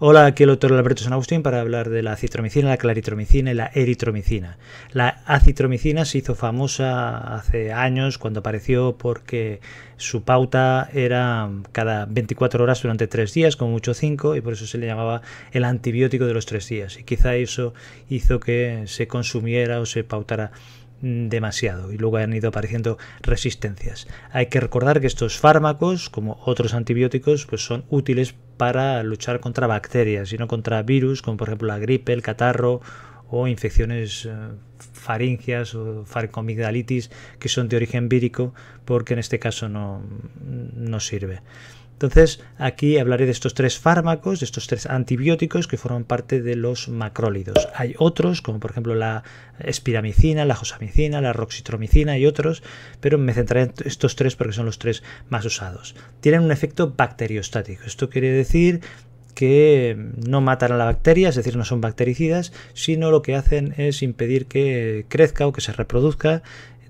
Hola, aquí el doctor Alberto San Agustín para hablar de la citromicina, la claritromicina y la eritromicina. La acitromicina se hizo famosa hace años cuando apareció porque su pauta era cada 24 horas durante 3 días, como mucho 5, y por eso se le llamaba el antibiótico de los 3 días. Y quizá eso hizo que se consumiera o se pautara mm, demasiado y luego han ido apareciendo resistencias. Hay que recordar que estos fármacos, como otros antibióticos, pues son útiles para luchar contra bacterias, y no contra virus, como por ejemplo la gripe, el catarro o infecciones eh, faringias o farcomigdalitis que son de origen vírico porque en este caso no, no sirve. Entonces, aquí hablaré de estos tres fármacos, de estos tres antibióticos que forman parte de los macrólidos. Hay otros, como por ejemplo la espiramicina, la josamicina, la roxitromicina y otros, pero me centraré en estos tres porque son los tres más usados. Tienen un efecto bacteriostático. Esto quiere decir que no matan a la bacteria, es decir, no son bactericidas, sino lo que hacen es impedir que crezca o que se reproduzca,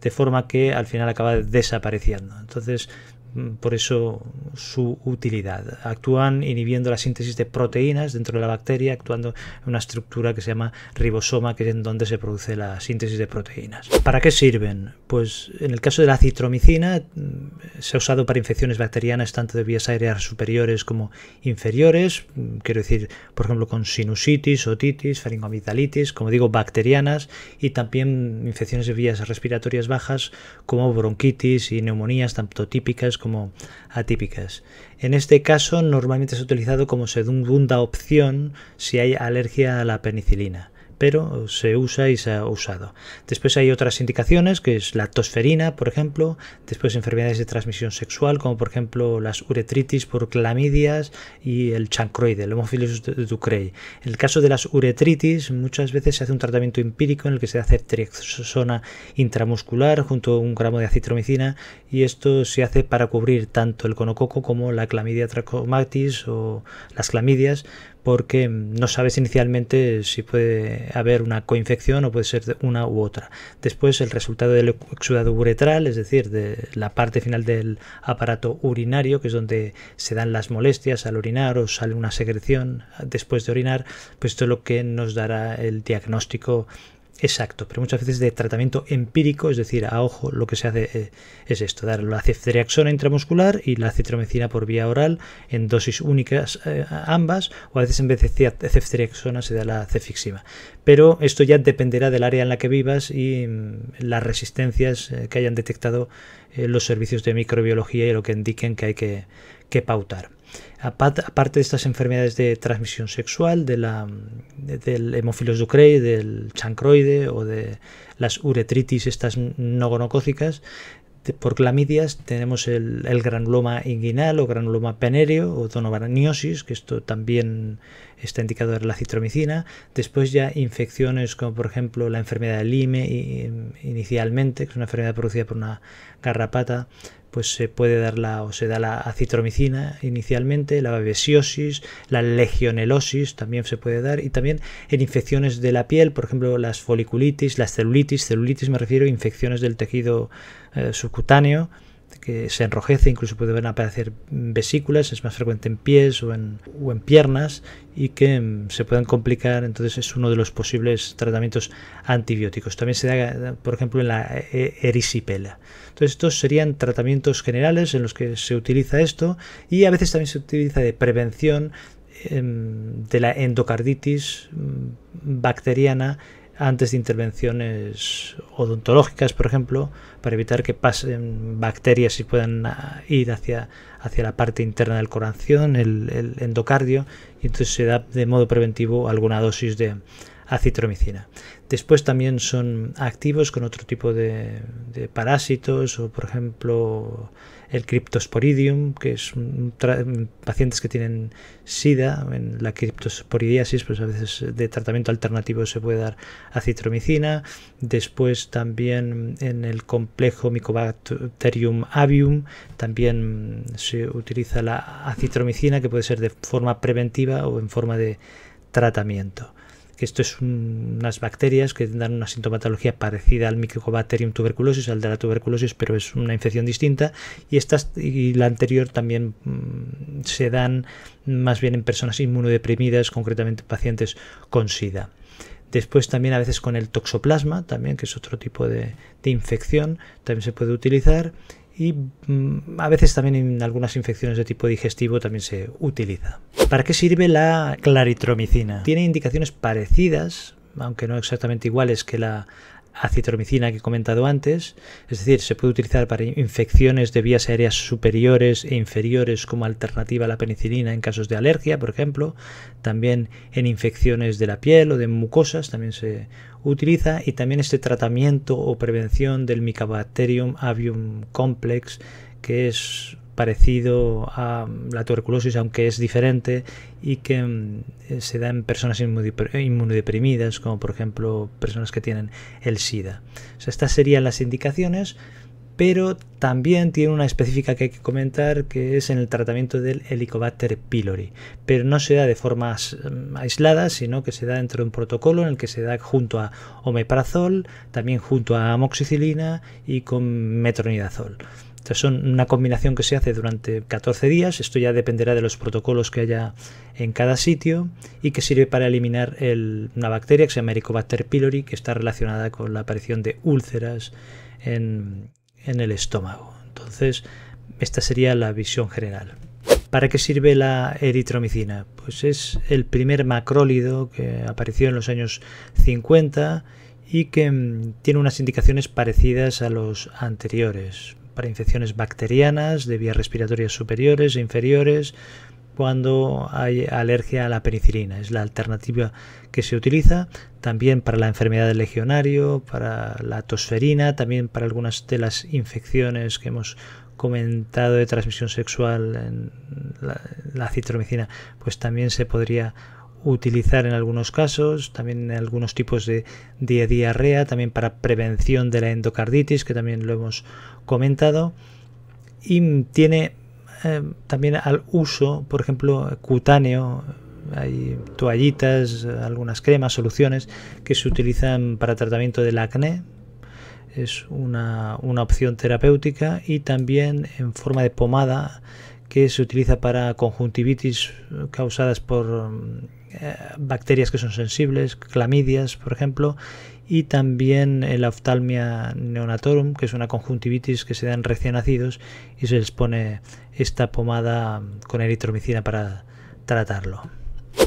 de forma que al final acaba desapareciendo. Entonces, Mm, por eso su utilidad. Actúan inhibiendo la síntesis de proteínas dentro de la bacteria, actuando en una estructura que se llama ribosoma, que es en donde se produce la síntesis de proteínas. ¿Para qué sirven? Pues en el caso de la citromicina mm, se ha usado para infecciones bacterianas tanto de vías aéreas superiores como inferiores, mm, quiero decir, por ejemplo, con sinusitis, otitis, faringomitalitis, como digo, bacterianas y también infecciones de vías respiratorias bajas como bronquitis y neumonías tanto típicas como atípicas. En este caso normalmente es utilizado como segunda opción si hay alergia a la penicilina pero se usa y se ha usado. Después hay otras indicaciones, que es la tosferina, por ejemplo, después enfermedades de transmisión sexual, como por ejemplo las uretritis por clamidias y el chancroide, el de Ducrey. En el caso de las uretritis, muchas veces se hace un tratamiento empírico en el que se hace trixona intramuscular junto a un gramo de acitromicina y esto se hace para cubrir tanto el conococo como la clamidia trachomatis o las clamidias porque no sabes inicialmente si puede haber una coinfección o puede ser una u otra. Después el resultado del exudado uretral, es decir, de la parte final del aparato urinario, que es donde se dan las molestias al orinar o sale una secreción después de orinar, pues esto es lo que nos dará el diagnóstico exacto, pero muchas veces de tratamiento empírico, es decir, a ojo lo que se hace eh, es esto, dar la ceftriaxona intramuscular y la citromecina por vía oral en dosis únicas eh, ambas, o a veces en vez de ceftriaxona se da la cefixima. Pero esto ya dependerá del área en la que vivas y mm, las resistencias eh, que hayan detectado los servicios de microbiología y lo que indiquen que hay que pautar. Aparte de estas enfermedades de transmisión sexual, de la, del hemófilos del chancroide o de las uretritis, estas no gonocócicas, por clamidias tenemos el, granuloma inguinal o granuloma penéreo o donovaniosis que esto también está indicado en la citromicina. Después ya infecciones como por ejemplo la enfermedad de Lyme inicialmente, que es una enfermedad producida por una garrapata, pues se puede dar la, o se da la acitromicina inicialmente, la babesiosis, la legionelosis también se puede dar y también en infecciones de la piel, por ejemplo las foliculitis, las celulitis, celulitis me refiero a infecciones del tejido eh, subcutáneo, que se enrojece, incluso puede aparecer vesículas, es más frecuente en pies o en, o en piernas y que mm, se puedan complicar, entonces es uno de los posibles tratamientos antibióticos. También se da, por ejemplo, en la e, erisipela. Entonces estos serían tratamientos generales en los que se utiliza esto y a veces también se utiliza de prevención em, de la endocarditis mm, bacteriana antes de intervenciones odontológicas, por ejemplo, para evitar que pasen bacterias y puedan ah, ir hacia, hacia la parte interna del corazón, el, endocardio, y entonces se da de modo preventivo alguna dosis de acitromicina. Después también son activos con otro tipo de, de parásitos o, por ejemplo, el criptosporidium, que es un pacientes que tienen SIDA, en la criptosporidiasis, pues a veces de tratamiento alternativo se puede dar acitromicina, después también en el complejo Mycobacterium avium también se utiliza la acitromicina, que puede ser de forma preventiva o en forma de tratamiento que esto es unas bacterias que dan una sintomatología parecida al Mycobacterium tuberculosis, al de la tuberculosis, pero es una infección distinta. Y estas y la anterior también mm, se dan más bien en personas inmunodeprimidas, concretamente pacientes con SIDA. Después también a veces con el toxoplasma, también que es otro tipo de infección, también se puede utilizar y mm, a veces también en algunas infecciones de tipo digestivo también se utiliza. ¿Para qué sirve la claritromicina? Tiene indicaciones parecidas, aunque no exactamente iguales que la acitromicina que he comentado antes, es decir, se puede utilizar para infecciones de vías aéreas superiores e inferiores como alternativa a la penicilina en casos de alergia, por ejemplo, también en infecciones de la piel o de mucosas también se utiliza y también este tratamiento o prevención del Mycobacterium avium complex que es parecido a mm, la tuberculosis, aunque es diferente, y que mm, eh, se da en personas inmunodeprimidas, como por ejemplo personas que tienen el SIDA. estas serían las indicaciones, pero también tiene una específica que hay que comentar, que es en el tratamiento del Helicobacter pylori, pero no se da de formas mm, aisladas, sino que se da dentro de un protocolo en el que se da junto a omeprazol, también junto a amoxicilina y con metronidazol. Entonces son una combinación que se hace durante 14 días, esto ya dependerá de los protocolos que haya en cada sitio y que sirve para eliminar una bacteria que se llama Helicobacter pylori que está relacionada con la aparición de úlceras en el estómago. Entonces esta sería la visión general. ¿Para qué sirve la eritromicina? Pues es el primer macrólido que apareció en los años 50 y que mm, tiene unas indicaciones parecidas a los anteriores para infecciones bacterianas de vías respiratorias superiores e inferiores cuando hay alergia a la penicilina. Es la alternativa que se utiliza también para la enfermedad del legionario, para la tosferina, también para algunas de las infecciones que hemos comentado de transmisión sexual en la, la citromicina, pues también se podría utilizar en algunos casos, también en algunos tipos de, diarrea, también para prevención de la endocarditis, que también lo hemos comentado. Y tiene eh, también al uso, por ejemplo, cutáneo, hay toallitas, algunas cremas, soluciones que se utilizan para tratamiento del acné. Es una, una, opción terapéutica y también en forma de pomada que se utiliza para conjuntivitis causadas por eh, bacterias que son sensibles, clamidias, por ejemplo, y también eh, la oftalmia neonatorum, que es una conjuntivitis que se da en recién nacidos y se les pone esta pomada con eritromicina para tratarlo.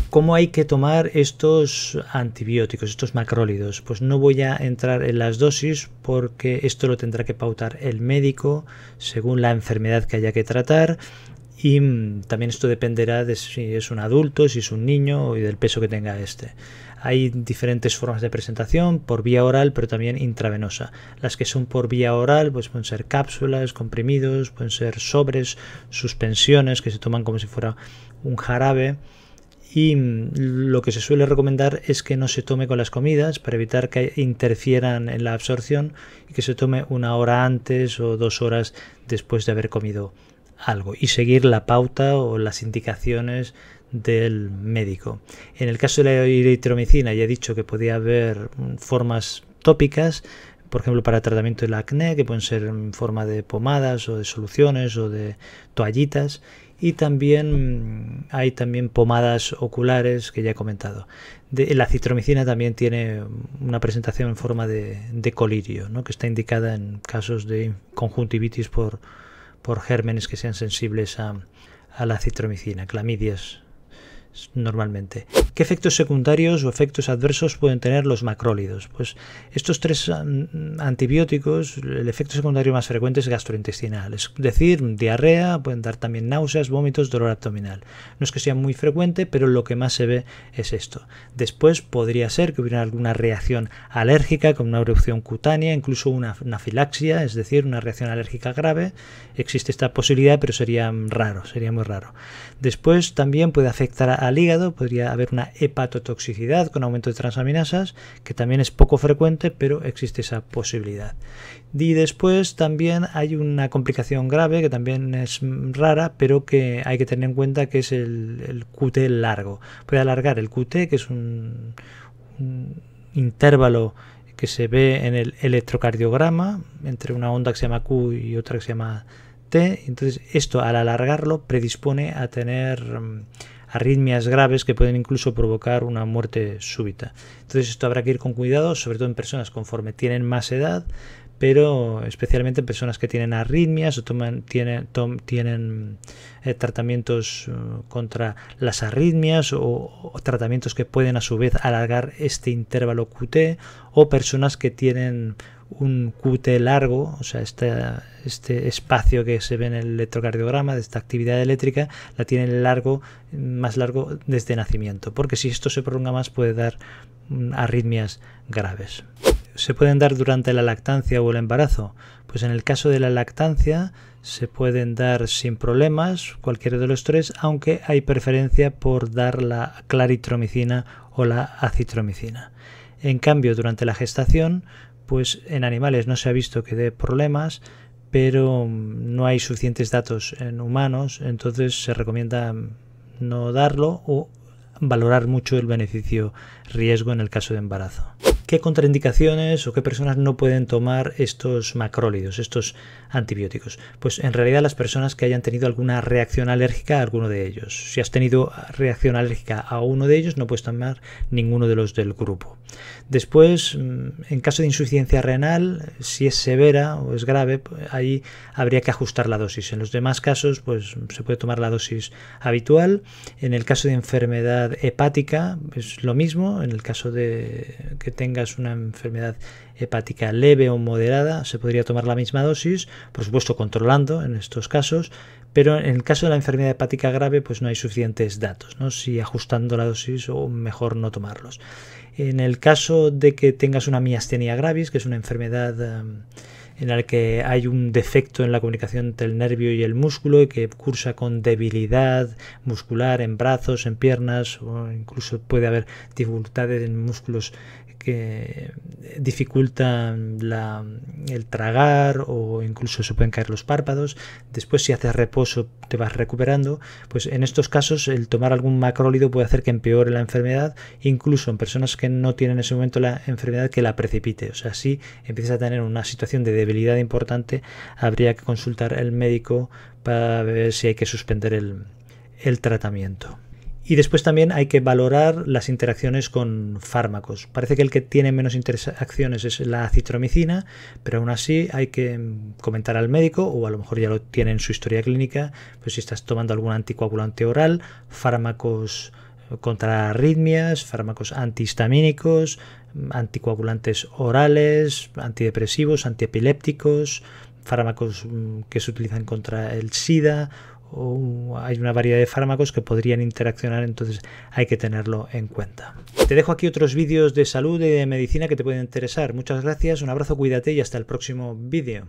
¿Cómo hay que tomar estos antibióticos, estos macrólidos? Pues no voy a entrar en las dosis porque esto lo tendrá que pautar el médico según la enfermedad que haya que tratar y mm, también esto dependerá de si es un adulto, si es un niño y del peso que tenga este. Hay diferentes formas de presentación por vía oral, pero también intravenosa. Las que son por vía oral pues pueden ser cápsulas, comprimidos, pueden ser sobres, suspensiones que se toman como si fuera un jarabe. Y mm, lo que se suele recomendar es que no se tome con las comidas para evitar que interfieran en la absorción y que se tome una hora antes o dos horas después de haber comido algo y seguir la pauta o las indicaciones del médico. En el caso de la eritromicina ya he dicho que podía haber mm, formas tópicas, por ejemplo para tratamiento del acné, que pueden ser en forma de pomadas o de soluciones o de toallitas, y también mm, hay también pomadas oculares que ya he comentado. la citromicina también tiene una presentación en forma de, de colirio, ¿no? que está indicada en casos de conjuntivitis por, por gérmenes que sean sensibles a, a la citromicina, clamidias normalmente. ¿Qué efectos secundarios o efectos adversos pueden tener los macrólidos? Pues estos tres antibióticos, el efecto secundario más frecuente es gastrointestinal, es decir, diarrea, pueden dar también náuseas, vómitos, dolor abdominal. No es que sea muy frecuente, pero lo que más se ve es esto. Después podría ser que hubiera alguna reacción alérgica con una erupción cutánea, incluso una anafilaxia, es decir, una reacción alérgica grave. Existe esta posibilidad, pero sería raro, sería muy raro. Después también puede afectar al hígado, podría haber una hepatotoxicidad con aumento de transaminasas, que también es poco frecuente, pero existe esa posibilidad. Y después también hay una complicación grave que también es rara, pero que hay que tener en cuenta que es el, QT largo. Puede alargar el QT, que es un intervalo que se ve en el electrocardiograma entre una onda que se llama Q y otra que se llama T. Entonces, esto al alargarlo predispone a tener mm, arritmias graves que pueden incluso provocar una muerte súbita. Entonces esto habrá que ir con cuidado, sobre todo en personas conforme tienen más edad, pero especialmente en personas que tienen arritmias o toman, tienen, tienen eh, tratamientos eh, contra las arritmias o, tratamientos que pueden a su vez alargar este intervalo QT o personas que tienen un QT largo, o sea, este, este espacio que se ve en el electrocardiograma de esta actividad eléctrica, la tienen largo, más largo desde nacimiento, porque si esto se prolonga más puede dar mm, arritmias graves. ¿Se pueden dar durante la lactancia o el embarazo? Pues en el caso de la lactancia se pueden dar sin problemas cualquiera de los tres, aunque hay preferencia por dar la claritromicina o la acitromicina. En cambio, durante la gestación, pues en animales no se ha visto que dé problemas, pero mm, no hay suficientes datos en humanos, entonces se recomienda mm, no darlo o valorar mucho el beneficio riesgo en el caso de embarazo qué contraindicaciones o qué personas no pueden tomar estos macrólidos, estos antibióticos. Pues en realidad las personas que hayan tenido alguna reacción alérgica a alguno de ellos. Si has tenido reacción alérgica a uno de ellos, no puedes tomar ninguno de los del grupo. Después, mm, en caso de insuficiencia renal, si es severa o es grave, ahí habría que ajustar la dosis. En los demás casos, pues se puede tomar la dosis habitual. En el caso de enfermedad hepática, es lo mismo. En el caso de que tenga es una enfermedad hepática leve o moderada, se podría tomar la misma dosis, por supuesto controlando en estos casos, pero en el caso de la enfermedad hepática grave pues no hay suficientes datos, ¿no? si ajustando la dosis o mejor no tomarlos. En el caso de que tengas una miastenia gravis, que es una enfermedad... Em, en el que hay un defecto en la comunicación entre el nervio y el músculo y que cursa con debilidad muscular en brazos, en piernas o incluso puede haber dificultades en músculos que dificultan el tragar o incluso se pueden caer los párpados. Después si haces reposo te vas recuperando. Pues en estos casos el tomar algún macrólido puede hacer que empeore la enfermedad, incluso en personas que no tienen en ese momento la enfermedad que la precipite. O sea, si empiezas a tener una situación de importante, habría que consultar al médico para ver si hay que suspender el, tratamiento. Y después también hay que valorar las interacciones con fármacos. Parece que el que tiene menos interacciones es la citromicina, pero aún así hay que comentar al médico, o a lo mejor ya lo tiene en su historia clínica, pues si estás tomando algún anticoagulante oral, fármacos contra arritmias, fármacos antihistamínicos, anticoagulantes orales, antidepresivos, antiepilépticos, fármacos mm, que se utilizan contra el SIDA. hay una variedad de fármacos que podrían interaccionar, entonces hay que tenerlo en cuenta. Te dejo aquí otros vídeos de salud y de medicina que te pueden interesar. Muchas gracias, un abrazo, cuídate y hasta el próximo vídeo.